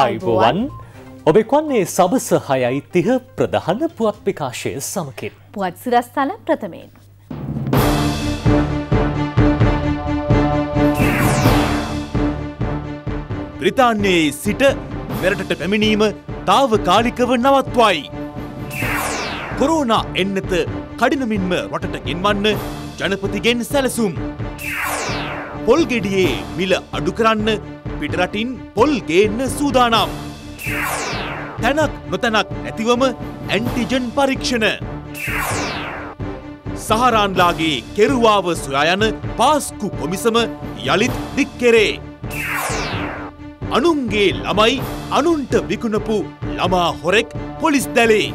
අයිබෝවන් ඔබෙක්වන්නේ සබස හයයි තිහ ප්‍රධහන පුවත් විකාශය සමකින්. පුවත් සිරස්ථල ප්‍රථමයෙන්. බ්‍රිතාන්නේ සිට මෙරටට පැමිණීම තාව කාලිකව නවත්වයි. කොරෝනා එන්නත කඩිනමින්ම රටට ගෙන්වන්න ජනපතිගෙන් සැලසුම්. පොල්ගෙඩියේ මිල අඩු කරන්න පිටරටින් පොල් ගේන්න සූදානම්. තැනක් නොතැනක් නැතිවම ඇන්ටිජන් පරීක්ෂණ. සහරාන්ලාගේ කෙරුවාව සොයායන පාස්කු කොමිසම යළිත් දික් කෙරේ. අනුන්ගේ ළමයි අනුන්ට විකුණපු ළමා හොරෙක් පොලිස් දැලේ.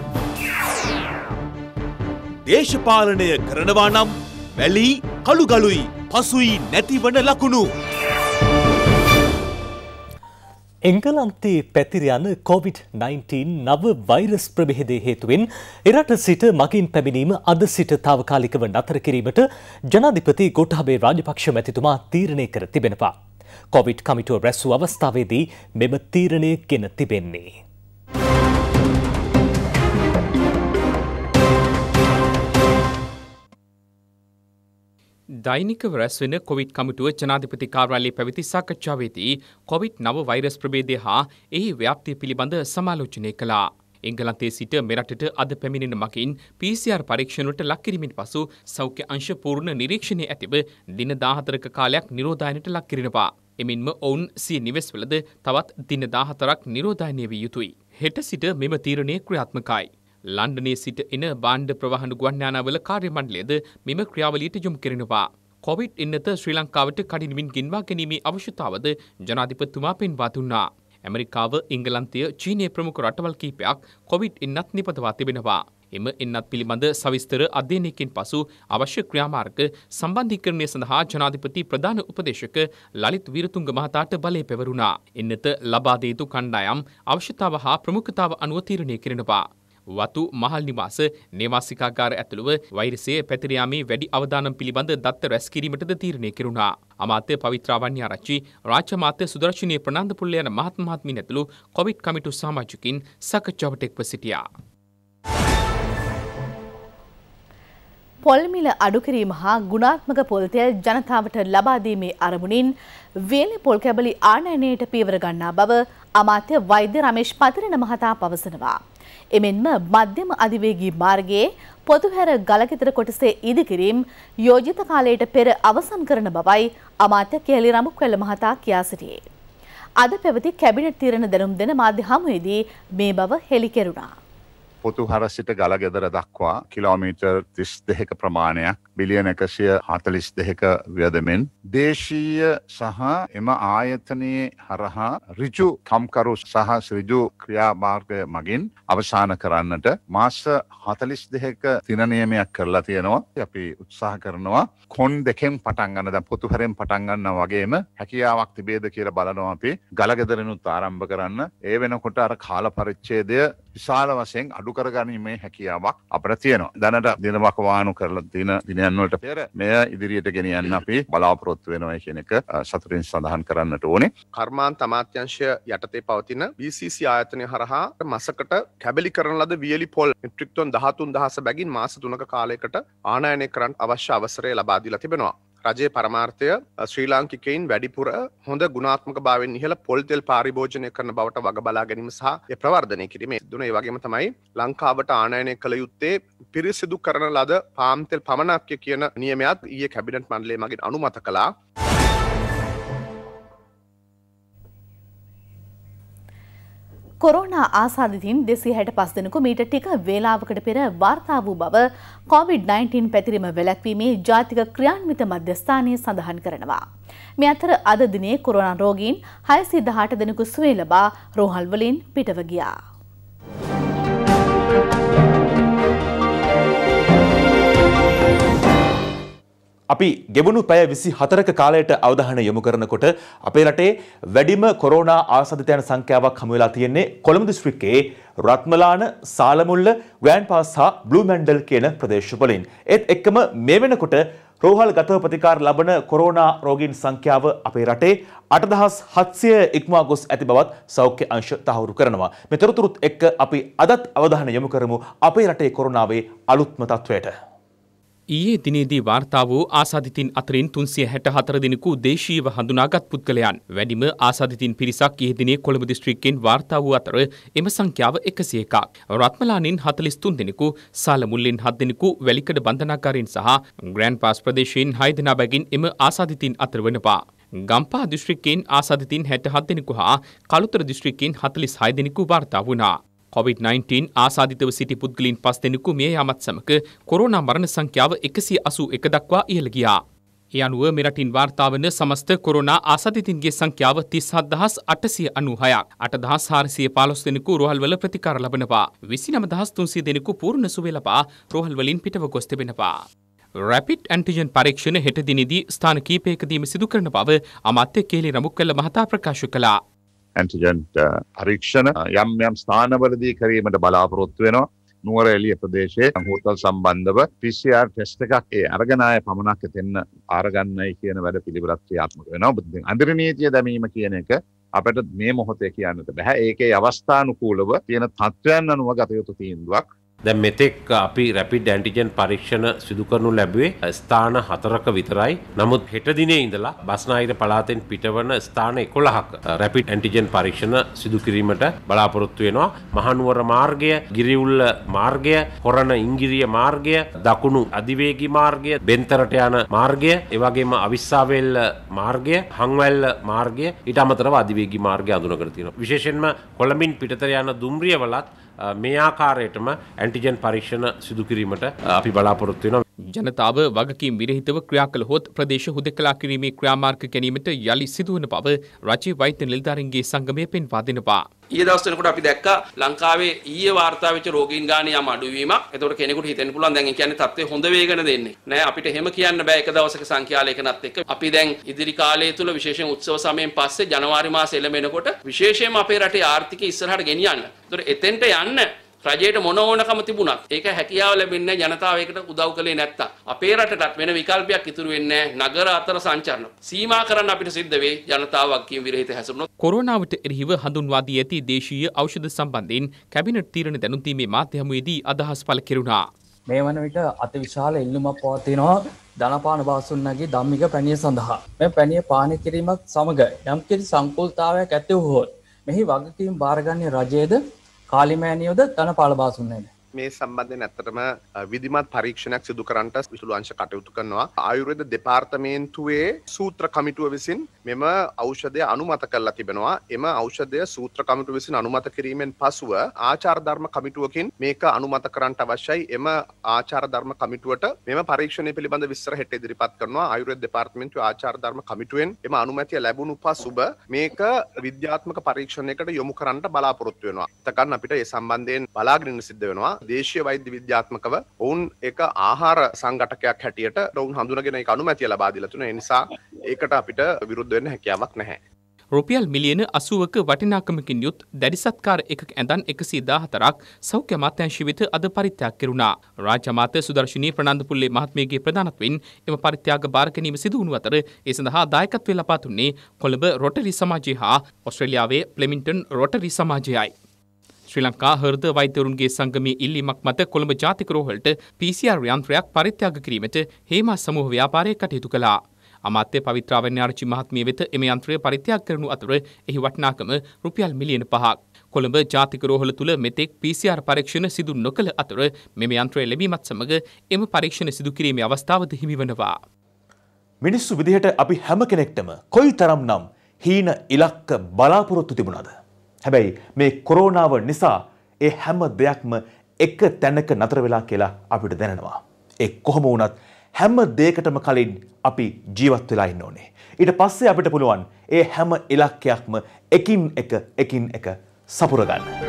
දේශපාලනය කරනවා නම් වැලී කළුගලුයි. පසුයි නැතිවන ලකුණු. එංගලන්තේ පැතිර යන COොVID-19 නව වෛරස් ප්‍රබෙහෙදය හේතුවෙන් එරට සිට මගින් පැමිණීම අද සිට තාවකාලිකව නතර කිරීමට ජනාධිපති ගොටහබේ රාජපක්ෂ මැතිතුමා තීරණය කර තිබෙනවා. කොවිඩ් කමිටුව රැස්සු අවස්ථාවේදී මෙම තීරණය ගෙන තිබෙන්නේ. දෛනිකව රැස්වෙන කොවිඩ් කමිටුව ජනාධිපති කාර්යාලයේ පැවති සාකච්ඡාවේදී කොවිඩ් නව වෛරස් ප්‍රභේදය හා එහි ව්‍යාප්තිය පිළිබඳ සමාලෝචනය කළා. එංගලන්තයේ සිට මෙරටට අද පැමිණෙන මගින් PCR පරීක්ෂණවලට ලක් කිරීමෙන් පසු සෞඛ්‍ය අංශ පූර්ණ නිරීක්ෂණය ඇතිව දින 14ක කාලයක් නිරෝධායනයට ලක් කිරිනවා. එමින්ම ඔවුන් සිය නිවෙස්වලද තවත් දින 14ක් නිරෝධායනය විය යුතුයි. හෙට සිට මෙම තීරණය ක්‍රියාත්මකයි. ලන්ඩනයේ සිට එන බාණ්ඩ ප්‍රවාහන ගුවන්යානාවල කාර්යමණ්ඩලයද මෙම ක්‍රියාවලියට යොමු කරනවා. කොවිඩ් එන්නත ශ්‍රී ලංකාවට කඩිනමින් ගෙන්වා ගැනීමේ අවශ්‍යතාවද ජනාධිපතිතුමා පෙන්වා දුන්නා. ඇමරිකාව ඉංගලන්තය චීනය ප්‍රමුඛ රටවල් කීපයක් කොවිඩ් එන්නත් නිපතවා තිබෙනවා. එම එන්නත් පිළිබඳ සවිස්තර අධ්‍යයනයකින් පසු අවශ්‍ය ක්‍රියාමාර්ග සම්බන්ධීකරණය සඳහා ජනාධිපති ප්‍රධාන උපදේශක ලලිත් වීරතුංග මහතාට බලය පැවරුණා. එන්නත ලබාදේතු කණ්ඩායම් අවශ්‍යතාව හා ප්‍රමුඛතාව අනුව තීරණය කරනවා. වතු මහල් නිවාස නිවාසිකාගාර ඇතුළුව වෛරසය පැතිර යාමේ වැඩි අවදානම් පිළිබඳ දත්ත රැස් කිරීමටද තීරණය කෙරුණා. අමාත්‍ය පවිත්‍රාවන්‍ය ආරච්චි රාජ්‍ය මාත්‍ය සුදර්ශනීය ප්‍රනාන්දු පුල්ල යන මහත් මහත්මීන් ඇතුළු කොවිඩ් කමිටු සමාජිකින් සාකච්ඡාවට එක්ව සිටියා. පොල්මිල අඩුකිරීම හා ගුණාත්මක පොල්තෙල් ජනතාවට ලබාදීමේ අරමුණින් වේලි පොල් කැබලි ආනයනයට පීවර ගන්නා බව අමාත්‍ය වෛද්‍ය රමේෂ් පතිරණ මහතා පවසනවා. එමෙන්ම මධ්‍යම අධිවේගී මාර්ගයේ පොතුහැර ගලගෙදර කොටසේ ඉදිකිරීම් යෝජිත කාලයට පෙර අවසන් කරන බවයි අමාත්‍ය කේලි රමුක්වැල්ල මහතා කියා සිටියේ. අද පැවති කැබිනට් තීරණ දැනුම් දෙන මාධ්‍ය හමුවේදී මේ බව හෙළි කෙරුණා. පොතු හරසිට ගල ගෙදර දක්වා කිලෝමීටර් තිස් දෙක ප්‍රමාණයක් බිලියන එකසිය හතලිස් දෙක ව්‍යදමෙන්. දේශීය සහ එම ආයතනයේ හරහා රිජු කම්කරු සහ රිජු ක්‍රියාමාර්ගය මගින් අවසාන කරන්නට මාස හතලිස් දෙක තිනනියමයක් කරලා තියෙනවා අපි උත්සාහ කරනවා කොන් දෙකෙන් පටන්ගන්නද පොතුහරෙන් පටන්ගන්න වගේම හැකියාවක් තිබේද කියල බලනවා අපි ගලගෙදරනුත් ආරම්භ කරන්න ඒ වෙනකොට අර කාල පරිච්චේදය විශාල වශයෙන් අඩු කරගනීමේ හැකියාවක් අපට තියෙනවා. දැනට දිනමක වානු කරලා තියෙන දිනයන්වලට පෙර මෙය ඉදිරියට ගෙනියන්න අපි බලාපොරොත්තු වෙනවා කියන එක සතුටින් සඳහන් කරන්නට ඕනේ. කර්මාන්ත අමාත්‍යංශය යටතේ පවතින BCC ආයතනය හරහා මසකට කැබලි කරන ලද වියලි පොල් මෙට්‍රික් ටොන් 13000 බැගින් මාස 3ක කාලයකට ආනයනය කරන්න අවශ්‍ය අවසරය ලබා දීලා තිබෙනවා. රජයේ පරමාර්ථය ශ්‍රී ලාංකිකයින් වැඩිපුර හොඳ ගුණාත්මක භාවෙන් ඉහළ පොල්තෙල් පාරිභෝජනය කරන බවට වග බලා ගැනීම සහ එ ප්‍රවර්ධනය කිරීමේ දුනේ වගේම තමයි ලංකාවට ආනයනය කළ යුත්තේ පිරිසිදු කරන ලද පාම්තෙල් පමණක්්‍ය කියන නියමයක්ත් ඒ කැබිනට් මන්ලේ මගින් අනුමත කලා. කොරෝනා ආසාධිතින් දෙසි හැට පස් දෙනකු මීට ටික වේලාවකට පෙර වාර්තා වූ බව COොVID-19 පැතිරීම වැලැක්වීමේ ජාතික ක්‍රියාන්විත මධ්‍යස්ථානය සඳහන් කරනවා. මෙ අතර අද දිනේ කොරෝනා රෝගීන් හයසි දහට දෙනෙකු සුවේ ලබා රෝහල්වලින් පිටවගියා. අපි ගෙවුණු පැය 24ක කාලයට අවධානය යොමු කරනකොට අපේ රටේ වැඩිම කොරෝනා ආසාදිතයන් සංඛ්‍යාවක් හමු වෙලා තියෙන්නේ කොළඹ දිස්ත්‍රික්කයේ රත්මලාන, සාලමුල්ල, ග්‍රෑන්ඩ් පාස් හා බ්ලූ මැන්ඩල් කියන ප්‍රදේශවලින්. ඒත් එක්කම මේ වෙනකොට රෝහල් ගතව ප්‍රතිකාර ලබන කොරෝනා රෝගීන් සංඛ්‍යාව අපේ රටේ 8700 ඉක්මවා ගොස් ඇති බවත් සෞඛ්‍ය අංශ තහවුරු කරනවා. මේ තොරතුරුත් එක්ක අපි අදත් අවධානය යොමු කරමු අපේ රටේ කොරෝනාවේ අලුත්ම තත්වයට. ඊයේ දිනේදී වාර්තා වූ ආසාදිතින් අතරින් 364 දිනකු දේශීයව හඳුනාගත් පුද්ගලයන් වැඩිම ආසාදිතින් පිරිසක් ඊයේ දිනේ කොළඹ දිස්ත්‍රික්කයෙන් වාර්තා වූ අතර එම සංඛ්‍යාව 101ක්. රත්මලානින් 43 දිනකු, සාලමුල්ලෙන් 7 දිනකු, වැලිකඩ බන්ධනාගාරයෙන් සහ ග්‍රෑන්ඩ් පාස් ප්‍රදේශයෙන් 6 දෙනා බැගින් එම ආසාදිතින් අතර වෙනවා. ගම්පා දිස්ත්‍රික්කයෙන් ආසාදිතින් 67 දෙනෙකු හා කළුතර දිස්ත්‍රික්කයෙන් 46 දෙනෙකු වාර්තා වුණා. කොවිD-19 ආසාධිතව සිටි පුද්ගලින් පස් දෙනෙකු මේ යමත් සමක කොරෝනා මරණ සංඛ්‍යාව එකසිය අසූ එක දක්වා ඉහළ ගියා. ඒ අනුව මෙරටින් වාර්තාාවන සමස්ත කොරෝනා ආසාධිතින්ගේ සංඛ්‍යාව තිස්හත් දහස් අටසිය අනුහයක් අටදහස් හාරසිය පාලොස් දෙනෙකු රෝහල්වල ප්‍රතිකාර ලබනවා. විසි නම දහස් තුන්සිය දෙනෙකු පූර්ණ සුවෙලපා රෝහල්වලින් පිටව ගොස් තිබෙනවා. රැපිට් ඇන්ටිජන් පරීක්ෂණ හෙට දිනිදී ස්ථාන කීපයකදීම සිදු කරන බව අමාත්‍ය කේලි රමුක් කළ මහතා ප්‍රකාශ කළා. ඇන්ටිජන්ට uh, පරීක්ෂණ uh, යම් යම් ස්ථානවලදී කිරීමට බලාපොරොත්තු වෙනවා නුවර එලිය ප්‍රදේශයේ හෝටල් සම්බන්ධව PCR ටෙස්ට් එකක් ඒ අරගෙන ආය පමණක් එතෙන්න ආරගන්නයි කියන වැඩ පිළිවෙලක් ක්‍රියාත්මක වෙනවා. ඔබ අඳුර නීතිය දැමීම කියන එක අපට මේ මොහොතේ කියන්නට බෑ. ඒකේ අවස්ථානුකූලව තියෙන තත්ත්වයන් අනුව ගත යුතු තීන්දුවක්. දැ මෙතෙක් අපි රැපිඩ් ඇන්ටිජන් පරීක්ෂණ සිදුකරනු ලැබුවේ ස්ථාන හතරක විතරයි නමුත් හෙටදිනේ ඉඳලා බස්නාහිර පලාතෙන් පිටවන ස්ථාන එකොළහක් රැපිඩ් ඇන්ටිජන් පරීක්ෂණ සිදුකිරීමට බලාපොරොත්තු වෙනවා මහනුවර මාර්ගය ගිරිවුල්ල මාර්ගය හොරණ ඉංගිරිය මාර්ගය දකුණු අධිවේගි මාර්ගය බෙන්තරට යන මාර්ගය එවගේම අවිස්සාවෙල්ල මාර්ගය හංවැල්ල මාර්ගය ඉට අමතරව අධිවේගි මාර්ගය අඳුනකර තියෙනවා විශේෂෙන්ම කොළඹින් පිටතර යන දුම්රිය වලත් මේ ආකාරයටම ඇන්ටිජන් පරීක්ෂණ සිදුකිරීමට අපි බලාපොරොත්තු වෙනවා. ජනතාව වගකීම් විරහිතව ක්‍රියා කළ හොත් ප්‍රදේශ හුදකලා කිරීමේ ක්‍රියාමාර්ග ගැනීමට යළි සිදුවන බව රජයේ වෛද්‍ය නිලධාරීන්ගේ සංගමය පෙන්වා දෙනවා. ඊයේ දවස් වෙනකොට අපි දැක්කා ලංකාවේ ඊයේ වාර්තා වෙච්ච රෝගීන් ගානේ යම් අඩුවීමක්. එතකොට කෙනෙකුට හිතෙන්න පුළුවන් දැන් ඒ කියන්නේ තත්ත්වය හොඳ වේගන දෙන්නේ. නෑ අපිට එහෙම කියන්න බෑ එක දවසක සංඛ්‍යාලයකනත් එක්ක. අපි දැන් ඉදිරි කාලය තුල විශේෂයෙන් උත්සව සමයෙන් පස්සේ ජනවාරි මාසෙ එළඹෙනකොට විශේෂයෙන්ම අපේ රටේ ආර්ථිකය ඉස්සරහට ගෙනියන්න. එතකොට එතෙන්ට යන්න රජයට මොන ඕනකම තිබුණත් ඒක හැකියාව ලැබෙන්නේ ජනතාව ඒකට උදව් කළේ නැත්තම්. අපේ රටටත් වෙන විකල්පයක් ඉතුරු වෙන්නේ නගර අතර සංචරණ. සීමා කරන්න අපිට සිද්ධ වෙයි ජනතාව වගකීම් විරහිත හැසිරුණොත්. කොරෝනාවට එරෙහිව හඳුන්වා දී ඇති දේශීය ඖෂධ සම්බන්ධයෙන් කැබිනට් තීරණ දැනුම් දීමේ මාධ්‍ය හමුවේදී අදහස් පළ කෙරුණා. මේ වන විට අතිවිශාල ඉල්ලුමක් පවතිනවා ධනපාන බාසුන්නගේ ධම්මික පැණිය සඳහා මේ පැණිය පානය කිරීමත් සමඟ යම්කිසි සංකෘල්තාවයක් ඇති වුවහොත් මෙහි වගකීම් භාරගන්නේ රජයේද කාලිමෑනියෝද තන පාලබාසුන්නේද මේ සම්බන්ධය නැත්තරම විදිමත් පරීක්ෂණයක් සිදු කරන්ට විතුළුවංශ කටයුතු කරනවා ආයුරද දෙපාර්තමේන්තුවේ සූත්‍ර කමිටුව විසින් මෙම ෞෂධය අනුමත කරලා තිබෙනවා එම ෞෂධය සූත්‍ර කමිටු විසින් අනුමත කිරීමෙන් පසුව ආචාර්ධර්ම කමිටුවකින් මේක අනුමත කරන්ට අවශ්‍යයි එම ආචාර්ධර්ම කමිටුවට මෙම පරීක්ෂණය පිළිබඳ විස්සර හෙට ඉදිරිපත් කරනවා ආයුරද දෙපාර්තමෙන්තු ආචාර්ධර්ම කමිටුවෙන් එම අනුමැතිය ලැබුණු පසුබ මේක විද්‍යාත්මක පරීක්ෂණයකට යොමු කරන්ට බලාපොරොත්තු වෙනවා තකන්න අපිට ඒ සම්බන්ධයෙන් බලාගන්න සිද්ධ වෙනවා දේශය වෛද්‍ය විද්‍යාත්මකව ඔවුන් එක ආහාර සංගටකයක් හැටියට ඔවුන් හඳුනගෙන කනු මැතිය ලබාදිලතුන නිසා ඒකට අපිට විරුද්ධවෙන්න හැකියාවක් නැහැ. රුපියල් මිලියන අසුවක වටිනාකමකින් යුත් දැඩිසත්කාර එකක් ඇඳන් එකසී දාහතරක් සෞඛ්‍ය මාත්‍යංශි වෙත අද පරිත්‍යාග කෙරුණා. රාජමාත්‍ය සුදර්ශනී ප්‍රනන්දපුල්ලේ මහත්මියගේ ප්‍රධානත්වෙන් එම පරිත්‍යාග බාර ගැනීම සිදු වුණු අතර ඒ සඳහා දායකත්වය ලබා දුන්නේ කොළඹ රොටරි සමාජය හා ඔස්ට්‍රේලියාවේ ප්ලෙමින්ටන් රොටරි සමාජයයි. ශ්‍රී ලංකා හෘද වෛද්‍යවරුන්ගේ සංගමයේ ඉල්ලීමක් මත කොළඹ ජාතික රෝහලට PCR යන්ත්‍රයක් පරිත්‍යාග කිරීමට හේමා සමූහ ව්‍යාපාරය කටයුතු කළා. අමාත්‍ය පවිත්‍රාවන්‍ය ආරච්චි මහත්මිය වෙත එම යන්ත්‍රය පරිත්‍යාග කරනු අතර එහි වටිනාකම රුපියල් මිලියන 5ක්. කොළඹ ජාතික රෝහල තුල මෙතෙක් PCR පරීක්ෂණ සිදු නොකළ අතර මෙම යන්ත්‍රය ලැබීමත් සමග එම පරීක්ෂණ සිදු කිරීමේ අවස්ථාවද හිමිවනවා. මිනිස්සු විදිහට අපි හැම කෙනෙක්ටම කොයි තරම් නම් හීන ඉලක්ක බලාපොරොත්තු තිබුණාද? හැබැයි මේ කොරෝනාව නිසා ඒ හැම දෙයක්ම එක තැනක නතර වෙලා කියලා අපිට දැනෙනවා. ඒ කොහොම වුණත් හැම දෙයකටම කලින් අපි ජීවත් වෙලා ඉන්න ඕනේ. ඊට පස්සේ අපිට පුළුවන් ඒ හැම ඉලක්කයක්ම එකින් එක එකින් එක සපුරගන්න.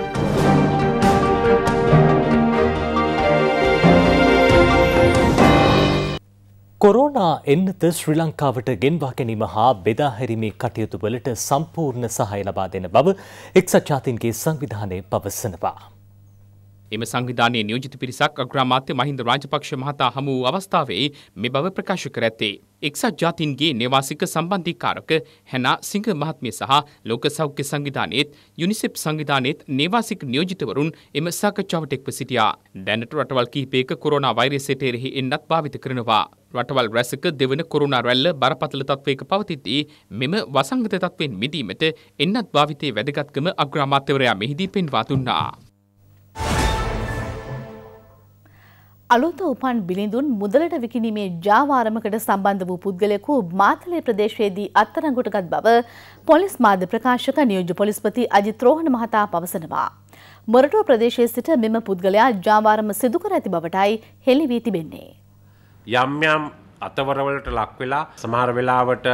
කොරෝනා එන්නත ශ්‍රී ලංකාවට ගෙන්වා ගැනීම හා බෙදාහැරීමේ කටයුතුවලට සම්පූර්ණ සහය ලබා දෙන බව එක්සත් ජාතීන්ගේ සංවිධානය පවසනවා. එම සංවිධානයේ නියෝජිත පිරිසක් අග්‍රාමාත්‍ය මහින්ද රාජපක්ෂ මහතා හමු වූ අවස්ථාවේ මේ බව ප්‍රකාශ කර ඇත්තේ. එක්සත් ජාතීන්ගේ නේවාසික සම්බන්ධීකාරක හැනා සිංහ මහත්මිය සහ ලෝක සෞඛ්‍ය සංවිධානයේත් යුනිසෙප් සංවිධානයේත් නේවාසික නියෝජිතවරුන් එම සාකච්ඡාවට එක්ව සිටියා. දැනට රටවල් කිහිපයක කොරෝනා වෛරසයට එරෙහි එන්නත් භාවිත කරනවා. රටවල් රැසක දෙවන කොරුණා රැල්ල බරපතල තත්වයක පවතිද්දී මෙම වසංගත තත්වෙන් මිදීමට එන්නත් භාවිතයේ වැදගත්කම අග්‍රාමාත්‍යවරයා මෙහිදී පෙන්වා දුන්නා. අලුත උපන් බිලිඳුන් මුදලට විකිණීමේ ජාවාරමකට සම්බන්ධ වූ පුද්ගලයෙකු මාතලේ ප්‍රදේශයේදී අත්අඩංගුවටගත් බව පොලිස් මාධ්‍ය ප්‍රකාශක නියෝජ්‍ය පොලිස්පති අජිත් රෝහණ මහතා පවසනවා. මොරටුව ප්‍රදේශයේ සිට මෙම පුද්ගලයා ජාවාරම සිදු කර ඇති බවටයි හෙළි වී තිබෙන්නේ. යම් යම් අතවරවලට ලක්වෙලා සමහර වෙලාවට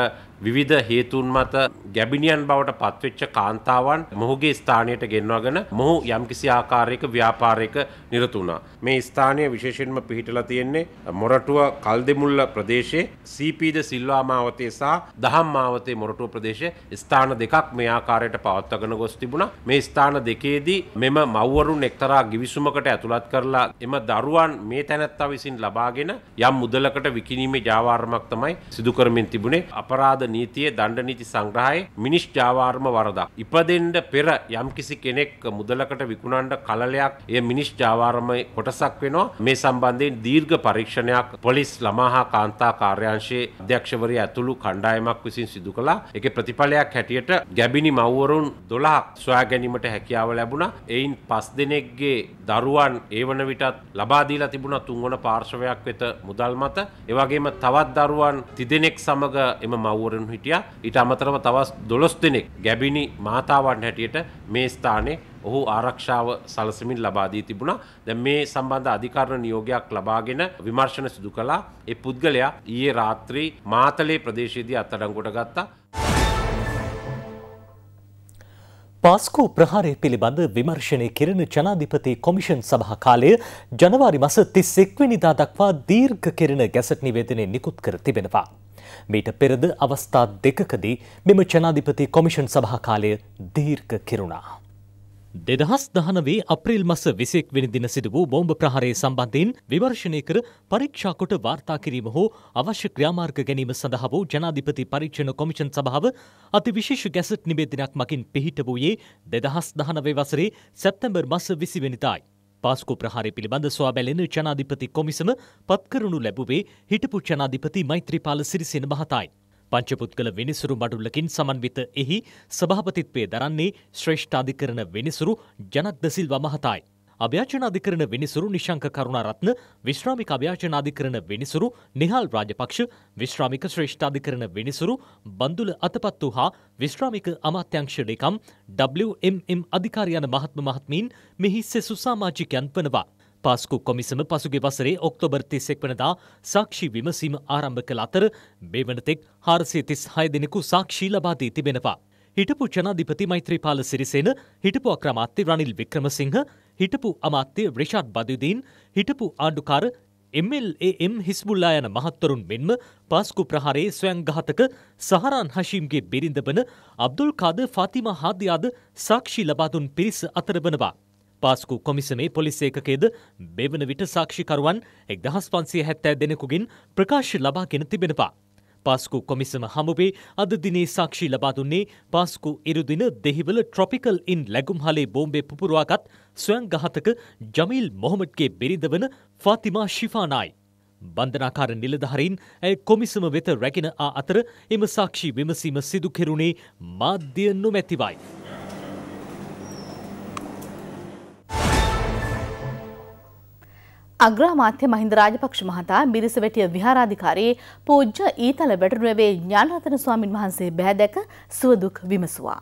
විවිධ හේතුන් මත ගැබිනියන් බවට පත්වෙච්ච කාන්තාවන් මොහුගේ ස්ථානයට ගෙන්වාගෙන මොහු යම්කිසි ආකාරයක ව්‍යාපාරයක නිරත වුණා. මේ ස්ථානය විශේෂයෙන්ම පිහිටලා තියෙන්නේ මොරටුව කල්දෙමුල්ල ප්‍රදේශයේ සීපීද සිල්වා මාවතේ සහ දහම් මාවතේ මොරටුව ප්‍රදේශයේ ස්ථාන දෙකක් මේ ආකාරයට පවත්වාගෙන ගොස් තිබුණා. මේ ස්ථාන දෙකේදී මෙම මව්වරුන් එක්තරා ගිවිසුමකට ඇතුළත් කරලා එම දරුවන් මේ තැනැත්තා විසින් ලබාගෙන යම් මුදලකට විකිණීමේ කිරීමේ ජාවාරමක් තමයි සිදු කරමින් තිබුණේ අපරාධ නීතියේ දණ්ඩ නීති සංග්‍රහයේ මිනිස් ජාවාරම වරදක්. ඉපදෙන්න පෙර යම්කිසි කෙනෙක් මුදලකට විකුණන්න කලලයක් එය මිනිස් ජාවාරමයේ කොටසක් වෙනවා. මේ සම්බන්ධයෙන් දීර්ඝ පරීක්ෂණයක් පොලිස් ළමා හා කාන්තා කාර්යාංශයේ අධ්‍යක්ෂවරිය ඇතුළු කණ්ඩායමක් විසින් සිදු කළා. ඒකේ ප්‍රතිඵලයක් හැටියට ගැබිනි මව්වරුන් 12ක් සොයා ගැනීමට හැකියාව ලැබුණා. එයින් 5 දෙනෙක්ගේ දරුවන් ඒවන විටත් ලබා දීලා තිබුණා තුන්වන පාර්ශවයක් වෙත මුදල් මත. ඒ වගේම වගේම තවත් දරුවන් තිදෙනෙක් සමඟ එම මව්වරන් හිටිය ඉට අමතරම තවස් දොළොස් දෙනෙක් ගැබිණි මාතාවන් හැටියට මේ ස්ථානයේ ඔහු ආරක්ෂාව සලසමින් ලබාදී තිබුණා දැ මේ සම්බන්ධ අධිකරණ නියෝගයක් ලබාගෙන විමර්ශන සිදු කලා එ පුද්ගලයා ඊයේ රාත්‍රී මාතලේ ප්‍රදේශයේදී අත්තඩංකොට ගත්තා පාස්කෝ ප්‍රහාරය පිළිබඳ විමර්ශනය කිරණ ජනාධිපති කොමිෂන් සභහ කාලය ජනවාරි මස තිස්සෙක්වනිදා දක්වා දීර්ඝ කෙරෙන ගැසට නිවේදනය නිකුත් කර තිබෙනවා. මීට පෙරද අවස්ථා දෙකකදී මෙම ජනාධිපති කොමිෂන් සභහ කාලය දීර්ඝ කෙරුණා. දෙදහස් දහනවේ අප්‍රිල් මස විසෙක් වෙනි දින සිට වූ බෝම්භ ප්‍රහාරය සම්බන්ධයෙන් විමර්ශනය කර පරීක්ෂා කොට වාර්තා කිරීම හෝ අවශ්‍ය ක්‍රියාමාර්ග ගැනීම සඳහා වූ ජනාධිපති පරීක්ෂණ කොමිෂන් සභාව අතිවිශේෂ ගැසට් නිවේදනයක් මකින් පිහිට වූයේ දෙදහස් දහනවේ වසරේ සැප්තැම්බර් මස විසි වෙනිතායි. පාස්කු ප්‍රහාරය පිළිබඳ සවා බැලෙන ජනාධිපති කොමිසම පත්කරනු ලැබුවේ හිටපු ජනාධිපති මෛත්‍රීපාල සිරිසෙන මහතායි. පංචපුද්ගල විනිසුරු මඩුල්ලකින් සමන්විත එහි සභාපතිත්වය දරන්නේ ශ්‍රේෂ්ඨ අධිකරණ විනිසුරු ජනක් දසිල් වමහතායි. අභ්‍යාචන අධිකරණ විනිසුරු නිශංක කරුණරත්න විශ්‍රාමික අභ්‍යාචන අධිකරණ විනිසුරු නිහාල් රාජපක්ෂ විශ්‍රාමික ශ්‍රේෂ්ඨ අධිකරණ විනිසුරු බන්දුල අතපත්තු හා විශ්‍රාමික අමාත්‍යංශ ලේකම් WMM අධිකාරයන මහත්ම මහත්මීන් මෙහි සෙසු සාමාජිකයන් වනවා. පාස්කු කොමිසම පසුගේ වසරේ ඔක්තෝබර් තිස්සෙක් වනදා සාක්ෂි විමසීම ආරම්භ කළ අතර මේ වනතෙක් හාරසිය තිස් හය දෙනෙකු සාක්ෂී ලබාදී තිබෙනවා. හිටපු ජනාධිපති මෛත්‍රීපාල සිරිසේන හිටපු අක්‍රමාත්‍ය රනිල් වික්‍රමසිංහ හිටපු අමාත්‍ය රිෂාඩ් බදුදීන් හිටපු ආණ්ඩුකාර එම්ල්ඒම් හිස්බුල්ලා යන මහත්තරුන් මෙන්ම පස්කු ප්‍රහරේ ස්වයංඝාතක සහරන් හශීම්ගේ බිරිඳ වන අබ්දුල් කාද ෆාතිම හාදයාද සාක්ෂි ලබාදුන් පිරිස අතරබනවා. පාස්කු කොමිසමේ පොලිස් ඒකකේද මේ වන විට සාක්ෂිකරුවන් එක්දහස් පන්සිය හැත්තෑ දෙනෙකුගින් ප්‍රකාශ ලබාගෙන තිබෙනවා. පාස්කු කොමිසම හමුවේ අද දිනේ සාක්ෂි ලබා දුන්නේ පාස්කු ඉරුදින දෙහිවල ට්‍රොපිකල් ඉන් ලැගුම් හලේ බෝම්බේ පුපුරවාගත් ස්වයංඝාතක ජමීල් මොහොමඩ්ගේ බිරිඳ වන ෆාතිමා ශිෆානායි. බන්ධනාකාර නිලධහරින් ඇය කොමිසම වෙත රැගෙන ආ අතර එම සාක්ෂි විමසීම සිදු කෙරුණේ මාධ්‍ය නොමැතිවයි. අග්‍රාමාත්‍ය මහින්ද රාජපක්ෂ මහතා මිරිසවැටිය විහාරාධිකාරී පූජ්‍ය ඊතල බැටරුවේ ඥානරතන ස්වාමින් වහන්සේ බෑදැක සුවදුක් විමසුවා.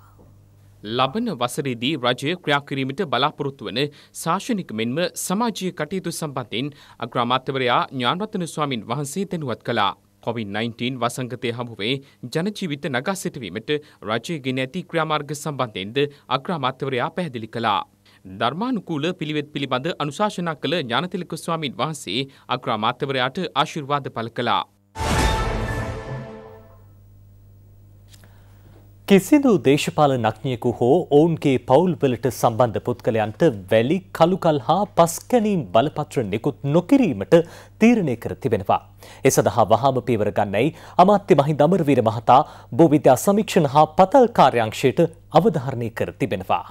ලබන වසරේදී රජය ක්‍රියාකිරීමට බලාපොරොත්තු වන ශාසනික මෙන්ම සමාජීය කටයුතු සම්බන්ධයෙන් අග්‍රාමාත්‍යවරයා ඥානරතන ස්වාමින් වහන්සේ දැනුවත් කළා. COVID-19 වසංගතය හමුවේ ජනජීවිත නගා සිටවීමට රජය ගෙන ඇති ක්‍රියාමාර්ග සම්බන්ධයෙන්ද අග්‍රාමාත්‍යවරයා පැහැදිලි කළා. ධර්මානුකූල පිළිවෙත් පිළිබඳ අනුශාසනා කළ ඥානතිලක ස්වාමීන් වහන්සේ අග්‍රාමාත්‍යවරයාට ආශිර්වාද පළ කළා. කිසිදු දේශපාලන නක්නියකු හෝ ඔවුන්ගේ පවුල්වලට සම්බන්ධ පුද්ගලයන්ට වැලි කළුකල් හා පස්කැනීම් බලපත්‍ර නිකුත් නොකිරීමට තීරණය කර තිබෙනවා. එ සඳහා වහාම පීවර ගන්නයි අමාත්‍ය මහි දමරවීර මහතා භූවිද්‍යා සමීක්ෂණ හා පතල් කාර්යංශයට අවධාරණය කර තිබෙනවා.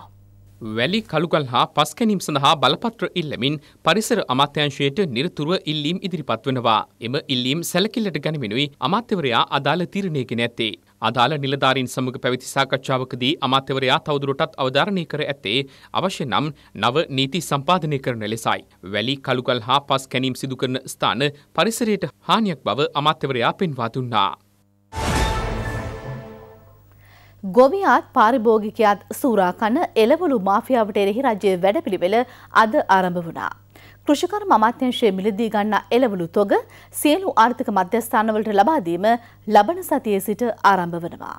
වැලි කළුගල් හා පස් කැනීම් සඳහා බලපත්‍ර ඉල්ලමින් පරිසර අමාත්‍යංශයට නිරතුරුව ඉල්ලීම් ඉදිරිපත් වෙනවා. එම ඉල්ලීම් සැලකිල්ලට ගනිමිනුයි අමාත්‍යවරයා අදාළ තීරණය ගෙන ඇත්තේ. අදාළ නිලධාරීන් සමග පැවති සාකච්ඡාවකදී අමාත්‍යවරයා තවදුරටත් අවධාරණය කර ඇත්තේ අවශ්‍ය නම් නව නීති සම්පාදනය කරන ලෙසයි. වැලි කළුගල් හා පස් කැනීම් සිදු කරන ස්ථාන පරිසරයට හානියක් බව අමාත්‍යවරයා පෙන්වා දුන්නා. ගොවියාත් පාරිභෝගිකයාත් සූරාකන එළවලු මාෆියාවට එරෙහි රජයේ වැඩපිළිවෙල අද ආරම්භ වුණා. කෘෂිකර්ම අමාත්‍යංශයේ මිලදී ගන්නා එළවලු තොග සියලු ආර්ථික මධ්‍යස්ථානවලට ලබා දීම ලබන සතියේ සිට ආරම්භ වෙනවා.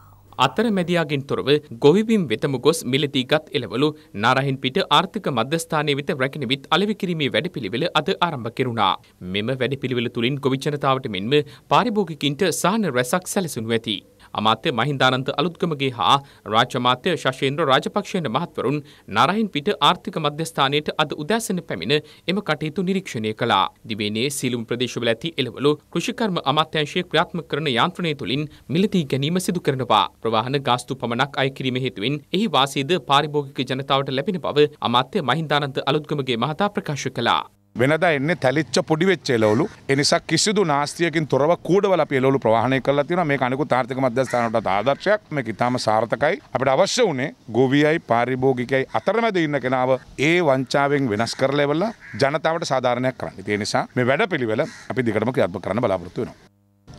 අතරමැදියාගෙන් තොරව ගොවිබිම් වෙතම ගොස් මිලදී ගත් එළවලු නාරහින් පිට ආර්ථික මධ්‍යස්ථානයේ වෙත රැකිනවිත් අලෙවි කිරීමේ වැඩපිළිවෙල අද ආරම්භ කෙරුණා. මෙම වැඩපිළිවෙල තුලින් ගොවි ජනතාවට මෙන්ම පාරිභෝගිකින්ට සහන රැසක් සැලසුණු ඇති. අමාත්‍ය මහින්දානන්ත අලුත්ගමගේ හා රාජ්‍ය අමාත්‍ය ශෂේන්ද්‍ර රාජපක්ෂයන මහත්වරුන් නරහින් පිට ආර්ථික මධ්‍යස්ථානයට අද උදෑසන පැමිණ එම කටයුතු නිරීක්ෂණය කළා. දිවයිනේ සීලුම් ප්‍රදේශවල ඇති එළවලු කෘෂිකර්ම අමාත්‍යංශය ක්‍රියාත්මක කරන යාන්ත්‍රණය තුළින් මිලදී ගැනීම සිදු කරනවා. ප්‍රවාහන ගාස්තු පමණක් අය කිරීම හේතුවෙන් එහි වාසීද පාරිභෝගික ජනතාවට ලැබෙන බව අමාත්‍ය මහින්දානන්ත අලුත්ගමගේ මහතා ප්‍රකාශ කළා. වෙනදා එන්නේ තැලිච්ච පොඩි වෙච්ච එළවලු. ඒ නිසා කිසිදු නාස්තියකින් තොරව කූඩවල අපි එළවලු ප්‍රවාහණය කරලා තියෙනවා. මේක අනිකුත් ආර්ථික මධ්‍යස්ථානවලට ආදර්ශයක්. මේක ඉතාම සාර්ථකයි. අපිට අවශ්‍ය උනේ ගොවියයි පාරිභෝගිකයයි අතරමැද ඉන්න කෙනාව ඒ වංචාවෙන් වෙනස් කරලා ජනතාවට සාධාරණයක් කරන්න. ඒ නිසා මේ වැඩපිළිවෙල අපි දිගටම ක්‍රියාත්මක කරන්න බලාපොරොත්තු වෙනවා.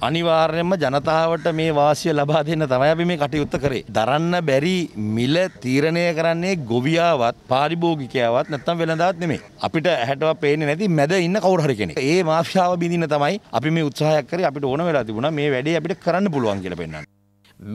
අනිවාර්යයෙන්ම ජනතාවට මේ වාසිය ලබා දෙන්න තමයි අපි මේ කටයුත්ත කරේ. දරන්න බැරි මිල තීරණය කරන්නේ ගොවියාවත් පාරිභෝගිකයාවත් නැත්නම් වෙළඳාත් නෙමෙයි. අපිට ඇහැටවත් පේන්නේ නැති මැද ඉන්න කවුරු හරි කෙනෙක්. ඒ මාෆියාව බිඳින්න තමයි අපි මේ උත්සාහයක් කරේ අපිට ඕන වෙලා තිබුණා මේ වැඩේ අපිට කරන්න පුළුවන් කියලා පෙන්වන්න.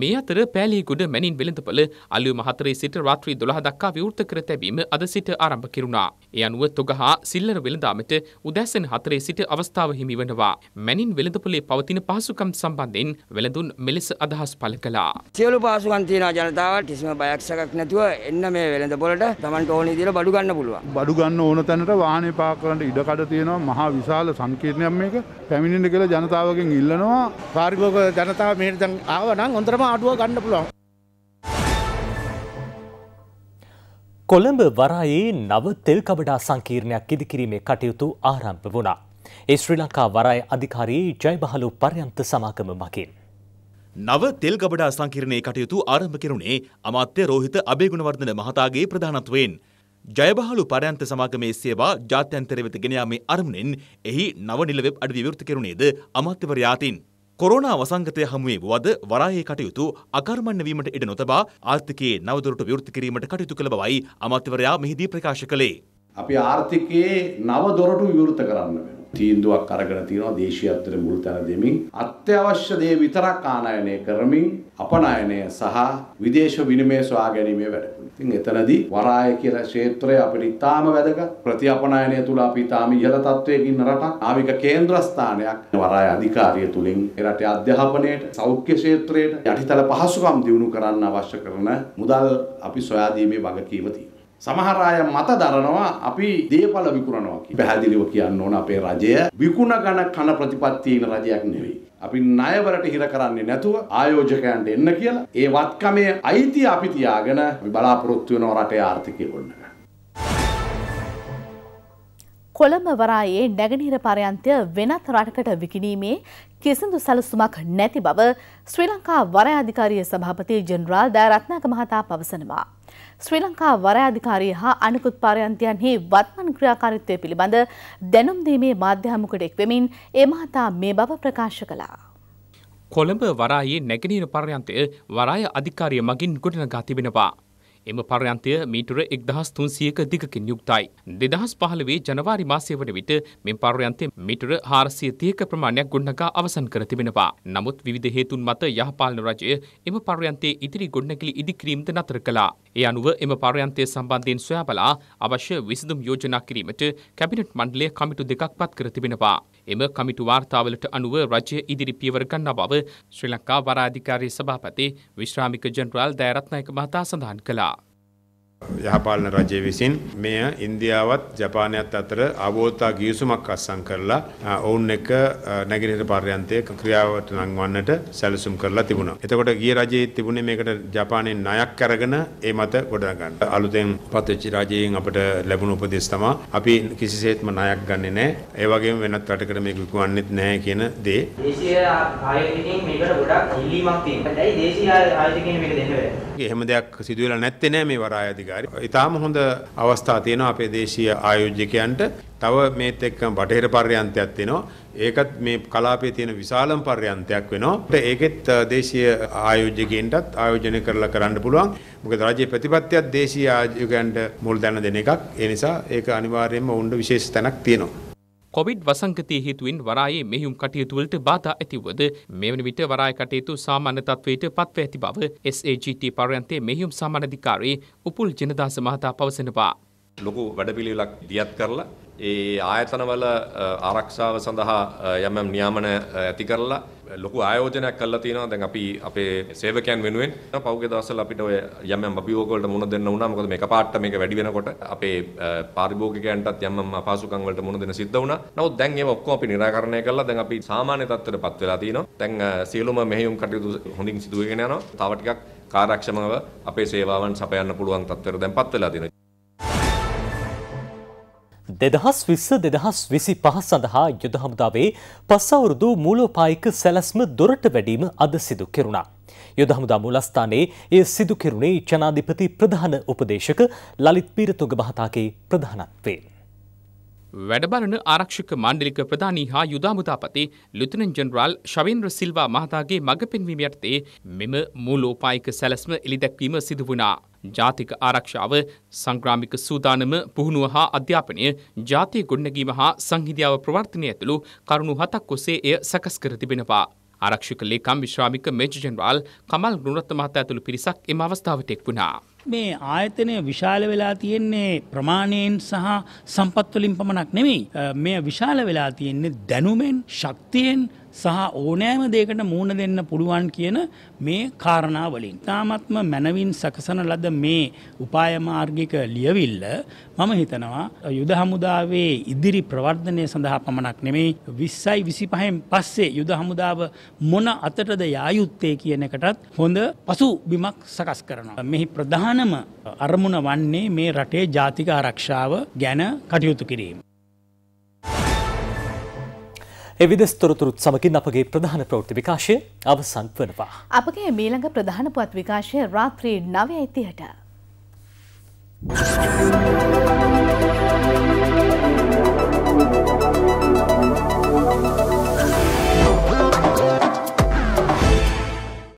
මේ අතර පෑලිගුඩ මැනින් වෙළඳපොළ අලු මහතරේ සිට රාත්‍රී 12 දක්වා විවෘත කර තැබීම අද සිට ආරම්භ කෙරුණා. ඒ අනුව තොගහා සිල්ලර වෙළඳාමට උදැසන 4 සිට අවස්ථාව හිමි වෙනවා. මැනින් වෙළඳපොළේ පවතින පහසුකම් සම්බන්ධයෙන් වෙළඳුන් මෙලෙස අදහස් පළ කළා. සියලු පහසුකම් තියෙන ජනතාවට කිසිම බයක් සැකක් නැතුව එන්න මේ වෙළඳපොළට Tamanට ඕනේ විදිහට බඩු ගන්න පුළුවන්. බඩු ගන්න ඕන තැනට වාහනේ පාක් කරන්න ඉඩ කඩ තියෙනවා. මහා විශාල සංකීර්ණයක් මේක. පැමිණෙන්න කියලා ජනතාවගෙන් ඉල්ලනවා. කාර්මික ජනතාව මෙහෙට දැන් ආව නම් හොඳ ඇතරම අඩුව ගන්න පුළුවන්. කොළඹ වරායේ නව තෙල් කබඩා සංකීර්ණයක් ඉදිකිරීමේ කටයුතු ආරම්භ වුණා. ඒ ශ්‍රී ලංකා වරාය අධිකාරී ජයබහලු පර්යන්ත සමාගම මකින්. නව තෙල් ගබඩා සංකීර්ණයේ කටයුතු ආරම්භ කෙරුණේ අමාත්‍ය රෝහිත අබේගුණවර්ධන මහතාගේ ප්‍රධානත්වයෙන්. ජයබහලු පරයන්ත සමාගමේ සේවා ජාත්‍යන්තර වෙත ගෙන යාමේ අරමුණෙන් එහි නව නිල වෙබ් අඩවි විවෘත කෙරුණේද අමාත්‍යවරයාතින්. කොරෝනා වසංගතය හමුවේ වුවද වරායේ කටයුතු අකර්මණ්‍ය වීමට ඉඩ නොතබා ආර්ථිකයේ නවදුරට විවෘත කිරීමට කටයුතු කළ බවයි අමාත්‍යවරයා මෙහිදී ප්‍රකාශ කළේ. අපි ආර්ථිකයේ නව දොරටු විවෘත කරන්න වෙනවා. තීන්දුවක් අරගෙන තියෙනවා දේශීයත්වයට මුල් තැන දෙමින් අත්‍යවශ්‍ය දේ විතරක් ආනයනය කරමින් අපනයනය සහ විදේශ විනිමය සොයා ගැනීමේ වැඩ ඉතින් එතනදී වරාය කියලා ක්ෂේත්‍රය අපිට ඉතාම වැදගත් ප්‍රතිඅපනයනය තුල අපි ඉතාම ඉහළ තත්වයක ඉන්න රටක් ආවික කේන්ද්‍රස්ථානයක් වරාය අධිකාරිය තුලින් රටේ අධ්‍යාපනයට සෞඛ්‍ය ක්ෂේත්‍රයට යටිතල පහසුකම් දියුණු කරන්න අවශ්‍ය කරන මුදල් අපි සොයා දීමේ වගකීම තියෙනවා සමහර අය මත දරනවා අපි දේපල විකුණනවා කියලා. පැහැදිලිව කියන්න ඕන අපේ රජය විකුණ ගන්න කන ප්‍රතිපත්තියින රජයක් නෙවෙයි. අපි ණයවලට හිර කරන්නේ නැතුව ආයෝජකයන්ට එන්න කියලා ඒ වත්කමේ අයිතිය අපි තියාගෙන අපි බලාපොරොත්තු වෙනවා රටේ ආර්ථිකය ගොඩ කොළඹ වරායේ නැගෙනහිර පරයන්තය වෙනත් රටකට විකිණීමේ කිසිදු සැලසුමක් නැති බව ශ්‍රී ලංකා වරාය අධිකාරියේ සභාපති ජෙනරාල් දයරත්නාක මහතා පවසනවා. ශ්‍රී ලංකා වරාධිකාරී හා අනිකුත් පාරයන්තයන්හි වත්මන් ක්‍රියාකාරීත්වය පිළිබඳ දැනුම් දීමේ මාධ්‍යහමුකට එක්වෙමින් ඒ මහතා මේ බව ප්‍රකාශ කළා. කොළඹ වරායේ නැගෙනීර පර්යන්තය වරාය අධිකාරිය මගින් ගොඩනගා තිබෙනවා. එම පර්යන්තය මීටර එක්දහස් තුන්සියක දිගකින් යුක්තයි. දෙදහස් පහළවේ ජනවාරි මාසය වන විට මෙම පර්යන්තය මිටර හාරසිය තියක ප්‍රමාණයක් ගොඩනගා අවසන් කර තිබෙනවා. නමුත් විවිධ හේතුන් මත යහපාලන රජය එම පර්යන්තයේ ඉතිරි ගොඩනැගිලි ඉදිකිරීමද නතර කළා. ඒ අනුව එම පර්යන්තය සම්බන්ධයෙන් සොයා බලා අවශ්‍ය විසඳුම් යෝජනා කිරීමට කැබිනට් මණ්ඩලය කමිටු දෙකක් පත් කර තිබෙනවා. එම කමිටු වාර්තාවලට අනුව රජය ඉදිරි පියවර ගන්නා බව ශ්‍රී ලංකා වරාධිකාරී සභාපති විශ්‍රාමික ජනරාල් දයරත්නායක මහතා සඳහන් කළා. යහපාලන රජය විසින් මෙය ඉන්දියාවත් ජපානයත් අතර අවෝතා ගිවිසුමක් අත්සන් කරලා ඔවුන් එක නැගෙනහිර පර්යන්තය ක්‍රියාවට නංවන්නට සැලසුම් කරලා තිබුණා. එතකොට ගිය රජයේ තිබුණේ මේකට ජපානයෙන් ණයක් අරගෙන ඒ මත ගොඩනගන්න. අලුතෙන් පත්වෙච්ච රජයෙන් අපට ලැබුණු උපදෙස් තමයි අපි කිසිසේත්ම ණයක් ගන්නෙ නැහැ. ඒ වගේම වෙනත් රටකට මේක විකුණන්නෙත් නැහැ කියන දේ. දේශීය ආයතනයෙන් මේකට ගොඩක් ඉල්ලීමක් තියෙනවා. දැන් දේශීය ආයතනයෙන් මේක දෙන්න බැහැ. එහෙම දෙයක් සිදු වෙලා නැත්තේ නෑ මේ වරාය අධික අධිකාරි. ඉතාම හොඳ අවස්ථා තියෙනවා අපේ දේශීය ආයෝජකයන්ට. තව මේත් එක්කම බටහිර පර්යන්තයක් තියෙනවා. ඒකත් මේ කලාපයේ තියෙන විශාලම පර්යන්තයක් වෙනවා. ඒකෙත් දේශීය ආයෝජකයන්ටත් ආයෝජනය කරලා කරන්න පුළුවන්. මොකද රජයේ ප්‍රතිපත්තියක් දේශීය ආයෝජකයන්ට මුල් දැන දෙන එකක්. ඒ නිසා ඒක අනිවාර්යයෙන්ම වුණ විශේෂ තැනක් තියෙනවා. කොවිඩ් වසංගතය හේතුවෙන් වරායේ මෙහිුම් කටයුතුවලට බාධා ඇතිවද මෙවන විට වරාය කටයුතු සාමාන්‍ය තත්වයට පත්ව ඇති බව SAGT පර්යන්තේ මෙහිුම් සාමානධිකාරී උපුල් ජනදාස මහතා පවසනවා. ලොකු වැඩපිළිවෙලක් දියත් කරලා ඒ ආයතනවල ආරක්ෂාව සඳහා යම් යම් නියාමන ඇති කරලා ලොකු ආයෝජනයක් කරලා තියෙනවා දැන් අපි අපේ සේවකයන් වෙනුවෙන් පෞගේ දවස්වල අපිට ඔය යම් යම් අභියෝග වලට මුහුණ දෙන්න වුණා මොකද මේක පාට මේක වැඩි වෙනකොට අපේ පාරිභෝගිකයන්ටත් යම් යම් අපහසුකම් වලට මුහුණ දෙන්න සිද්ධ වුණා නමුත් දැන් ඒව ඔක්කොම අපි निराකරණය කරලා දැන් අපි සාමාන්‍ය තත්ත්වයටපත් වෙලා තියෙනවා දැන් සියලුම මෙහෙයුම් කටයුතු හොඳින් සිදු වෙගෙන යනවා තව ටිකක් කාර්යක්ෂමව අපේ සේවාවන් සපයන්න පුළුවන් තත්ත්වයට දැන්පත් වෙලා තියෙනවා දෙදහස් විස්ස දෙදහස් විසි පහ සඳහා යුද හමුදාවේ පස්සවුරුදු මූලෝපායික සැලස්ම දොරට වැඩීම අද සිදු කෙරුණා. යුද හමුදා මූලස්ථානයේ එය සිදු කෙරුණේ ජනාධිපති ප්‍රධාන උපදේශක ලලිත් පීරතුග මහතාගේ ප්‍රධානත්වයෙන්. වැඩබලන ආරක්ෂක මණ්ඩලික ප්‍රධානී හා යුදාමුදාපති ලුතුනන් ජෙනරාල් ශවේන්ද්‍ර සිල්වා මහතාගේ මඟ පෙන්වීම යටතේ මෙම මූලෝපායික සැලැස්ම එළිදැක්වීම සිදු වුණා. ජාතික ආරක්ෂාව සංග්‍රාමික සූදානම පුහුණුව හා අධ්‍යාපනය ජාතිය ගොඩනැගීම හා සංහිදියාව ප්‍රවර්තනය ඇතුළු කරුණු හතක් ඔසේ එය සකස් කර තිබෙනවා. ආරක්ෂක ලේකම් විශ්‍රාමික මේජර් ජෙනරාල් කමල් ගුණරත්න මහතා ඇතුළු පිරිසක් එම අවස්ථාවට එක් වුණා. මේ ආයතනය විශාල වෙලා තියෙන්නේ ප්‍රමාණයෙන් සහ සම්පත්වලින් පමණක් නෙමෙයි. මේ විශාල වෙලා තියෙන්නේ දැනුමෙන් ශක්තියෙන් සහ ඕනෑම දෙයකට මූුණ දෙන්න පුළුවන් කියන මේ කාරණාවලින්. තාමත්ම මැනවින් සකසන ලද මේ උපායමාර්ගික ලියවිල්ල මම හිතනවා යුද හමුදාවේ ඉදිරි ප්‍රවර්ධනය සඳහා පමණක් නෙමේ විස්සයි විසිපහෙන් පස්සේ යුද හමුදාව මොන අතටද යායුත්තේ කියන එකටත් හොඳ පසු බිමක් සකස් කරනවා. මෙහි ප්‍රධානම අරමුණ වන්නේ මේ රටේ ජාතික ආරක්ෂාව ගැන කටයුතු කිරීම. එවිදෙස් තොරතුරුත් සමකින් අපගේ ප්‍රධාන ප්‍රවෘත්ති විකාශය අවසන් වනවා. අපගේ මීළඟ ප්‍රධාන පුවත් විකාශය රාත්‍රී 9:30ට.